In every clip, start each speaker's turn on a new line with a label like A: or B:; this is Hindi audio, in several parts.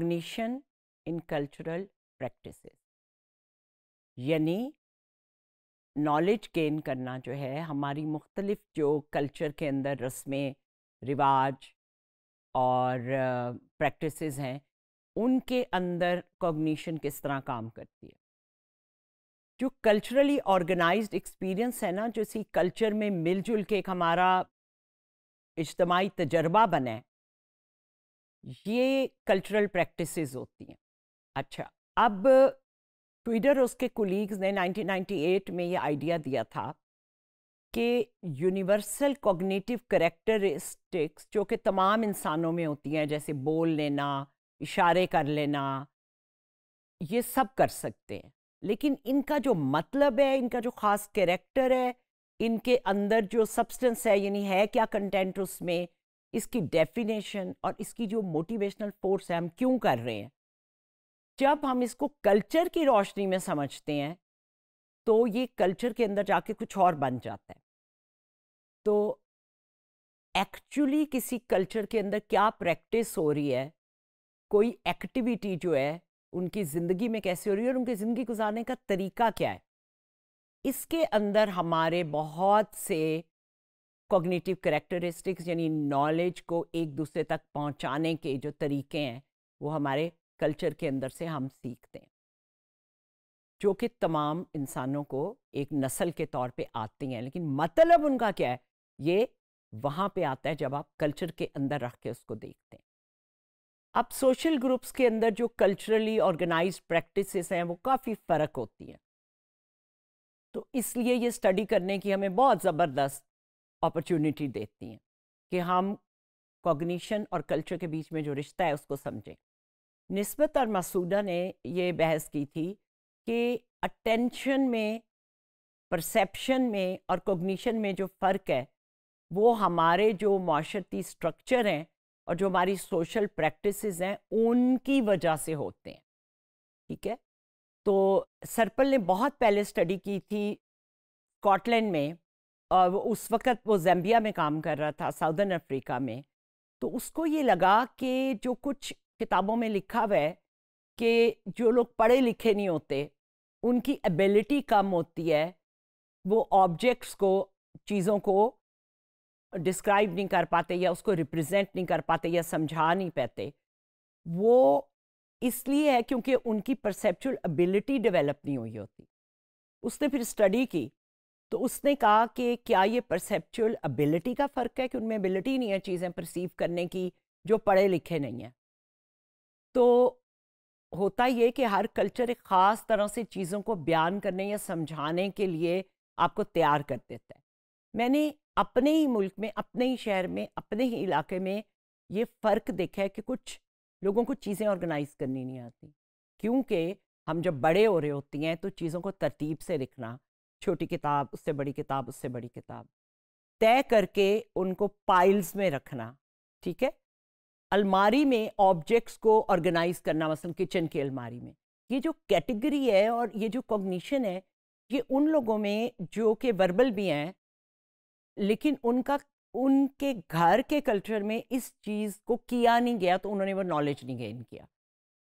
A: कॉग्निशन इन कल्चरल प्रैक्टिसेस यानी नॉलेज गेन करना जो है हमारी मुख्तलिफ जो कल्चर के अंदर रस्में रिवाज और प्रैक्टिसेस uh, हैं उनके अंदर कॉग्निशन किस तरह काम करती है जो कल्चरली ऑर्गेनाइज्ड एक्सपीरियंस है ना जो इसी कल्चर में मिलजुल के एक हमारा इज्तमाही तजर्बा बने ये कल्चरल प्रैक्टिसेस होती हैं अच्छा अब ट्विटर उसके कोलीग्स ने 1998 में ये आइडिया दिया था कि यूनिवर्सल कॉग्निटिव करेक्टरिस्टिक्स जो कि तमाम इंसानों में होती हैं जैसे बोल लेना इशारे कर लेना ये सब कर सकते हैं लेकिन इनका जो मतलब है इनका जो ख़ास कैरेक्टर है इनके अंदर जो सब्सटेंस है यानी है क्या कंटेंट उसमें इसकी डेफिनेशन और इसकी जो मोटिवेशनल फोर्स है हम क्यों कर रहे हैं जब हम इसको कल्चर की रोशनी में समझते हैं तो ये कल्चर के अंदर जाके कुछ और बन जाता है तो एक्चुअली किसी कल्चर के अंदर क्या प्रैक्टिस हो रही है कोई एक्टिविटी जो है उनकी ज़िंदगी में कैसे हो रही है और उनकी ज़िंदगी गुजारने का तरीका क्या है इसके अंदर हमारे बहुत से कॉग्निटिव करेक्टरिस्टिक्स यानी नॉलेज को एक दूसरे तक पहुंचाने के जो तरीके हैं वो हमारे कल्चर के अंदर से हम सीखते हैं जो कि तमाम इंसानों को एक नस्ल के तौर पे आती हैं लेकिन मतलब उनका क्या है ये वहाँ पे आता है जब आप कल्चर के अंदर रख के उसको देखते हैं अब सोशल ग्रुप्स के अंदर जो कल्चरली ऑर्गेनाइज प्रैक्टिसेस हैं वो काफ़ी फ़र्क होती हैं तो इसलिए ये स्टडी करने की हमें बहुत ज़बरदस्त अपॉर्चुनिटी देती हैं कि हम कॉग्निशन और कल्चर के बीच में जो रिश्ता है उसको समझें नस्बत और मसूदा ने ये बहस की थी कि अटेंशन में परसेप्शन में और कोग्निशन में जो फ़र्क है वो हमारे जो माशरती स्ट्रक्चर हैं और जो हमारी सोशल प्रैक्टिस हैं उनकी वजह से होते हैं ठीक है तो सर्पल ने बहुत पहले स्टडी की थी स्कॉटलैंड में और उस वक़्त वो जैम्बिया में काम कर रहा था साउदर्न अफ्रीका में तो उसको ये लगा कि जो कुछ किताबों में लिखा हुआ है कि जो लोग पढ़े लिखे नहीं होते उनकी एबिलिटी कम होती है वो ऑब्जेक्ट्स को चीज़ों को डिस्क्राइब नहीं कर पाते या उसको रिप्रेजेंट नहीं कर पाते या समझा नहीं पाते वो इसलिए है क्योंकि उनकी परसेप्चुअल एबिलिटी डेवलप नहीं हुई होती उसने फिर स्टडी की तो उसने कहा कि क्या ये परसेप्चुअल एबिलिटी का फ़र्क है कि उनमें एबिलिटी नहीं है चीज़ें परसीव करने की जो पढ़े लिखे नहीं हैं तो होता ये कि हर कल्चर एक ख़ास तरह से चीज़ों को बयान करने या समझाने के लिए आपको तैयार कर देता है मैंने अपने ही मुल्क में अपने ही शहर में अपने ही इलाके में ये फ़र्क देखा है कि कुछ लोगों को चीज़ें ऑर्गेनाइज करनी नहीं आती क्योंकि हम जब बड़े हो रहे होती हैं तो चीज़ों को तरतीब से लिखना छोटी किताब उससे बड़ी किताब उससे बड़ी किताब तय करके उनको पाइल्स में रखना ठीक है अलमारी में ऑब्जेक्ट्स को ऑर्गेनाइज करना मसलन किचन की अलमारी में ये जो कैटेगरी है और ये जो कॉग्निशन है ये उन लोगों में जो कि वर्बल भी हैं लेकिन उनका उनके घर के कल्चर में इस चीज़ को किया नहीं गया तो उन्होंने वो नॉलेज नहीं गेन किया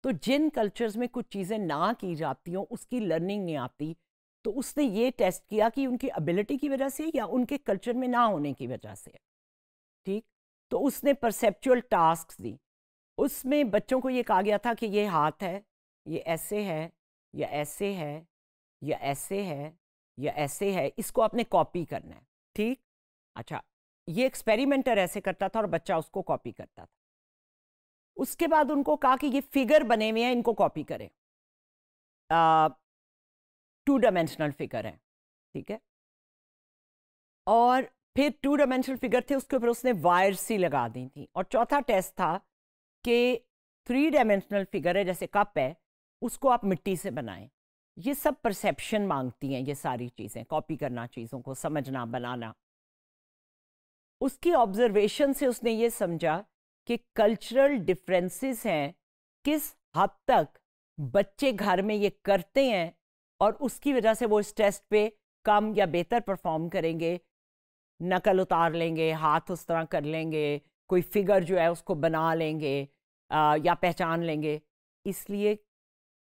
A: तो जिन कल्चर्स में कुछ चीज़ें ना की जाती हों उसकी लर्निंग नहीं आती तो उसने ये टेस्ट किया कि उनकी एबिलिटी की वजह से या उनके कल्चर में ना होने की वजह से ठीक तो उसने परसेप्चुअल टास्क दी उसमें बच्चों को ये कहा गया था कि ये हाथ है ये ऐसे है या ऐसे है या ऐसे है या ऐसे है इसको आपने कॉपी करना है ठीक अच्छा ये एक्सपेरिमेंटर ऐसे करता था और बच्चा उसको कॉपी करता था उसके बाद उनको कहा कि ये फिगर बने हुए हैं इनको कॉपी करें टू डायमेंशनल फिगर है ठीक है और फिर टू डायमेंशनल फिगर थे उसके ऊपर उसने वायर सी लगा दी थी और चौथा टेस्ट था कि थ्री डायमेंशनल फिगर है जैसे कप है उसको आप मिट्टी से बनाएं ये सब परसेप्शन मांगती हैं ये सारी चीज़ें कॉपी करना चीज़ों को समझना बनाना उसकी ऑब्जर्वेशन से उसने ये समझा कि कल्चरल डिफरेंसेस हैं किस हद तक बच्चे घर में ये करते हैं और उसकी वजह से वो इस टेस्ट पे कम या बेहतर परफॉर्म करेंगे नकल उतार लेंगे हाथ उस तरह कर लेंगे कोई फिगर जो है उसको बना लेंगे आ, या पहचान लेंगे इसलिए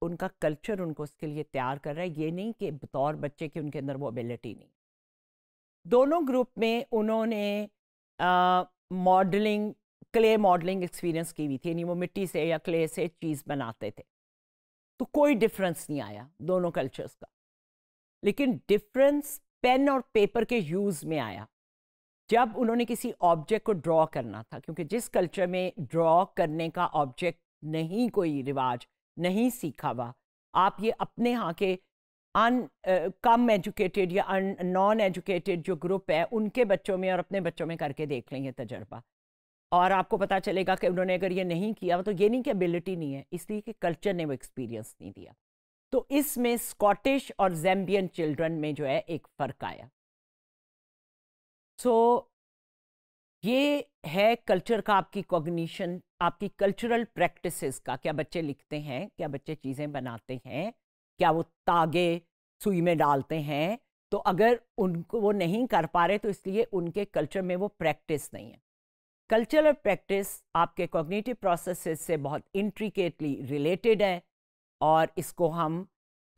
A: उनका कल्चर उनको उसके लिए तैयार कर रहा है ये नहीं कि बतौर बच्चे की उनके अंदर वो एबिलिटी नहीं दोनों ग्रुप में उन्होंने मॉडलिंग क्ले मॉडलिंग एक्सपीरियंस की हुई थी यानी वो मिट्टी से या क्ले से चीज़ बनाते थे तो कोई डिफरेंस नहीं आया दोनों कल्चर्स का लेकिन डिफरेंस पेन और पेपर के यूज़ में आया जब उन्होंने किसी ऑब्जेक्ट को ड्रॉ करना था क्योंकि जिस कल्चर में ड्रॉ करने का ऑब्जेक्ट नहीं कोई रिवाज नहीं सीखा हुआ आप ये अपने यहाँ के अन कम एजुकेटेड या अन नॉन एजुकेटेड जो ग्रुप है उनके बच्चों में और अपने बच्चों में करके देख लेंगे तजर्बा और आपको पता चलेगा कि उन्होंने अगर ये नहीं किया तो ये नहीं कि एबिलिटी नहीं है इसलिए कि कल्चर ने वो एक्सपीरियंस नहीं दिया तो इसमें स्कॉटिश और जैम्बियन चिल्ड्रन में जो है एक फ़र्क आया सो so, ये है कल्चर का आपकी कॉग्निशन आपकी कल्चरल प्रैक्टिसेस का क्या बच्चे लिखते हैं क्या बच्चे चीज़ें बनाते हैं क्या वो तागे सुई में डालते हैं तो अगर उनको वो नहीं कर पा रहे तो इसलिए उनके कल्चर में वो प्रैक्टिस नहीं है कल्चरल प्रैक्टिस आपके कॉग्निटिव प्रोसेसेस से बहुत इंट्रिकेटली रिलेटेड है और इसको हम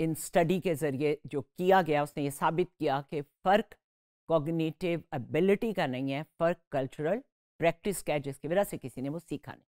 A: इन स्टडी के ज़रिए जो किया गया उसने ये साबित किया कि फ़र्क कॉग्निटिव एबिलिटी का नहीं है फ़र्क कल्चरल प्रैक्टिस का है जिसकी वजह से किसी ने वो सीखा नहीं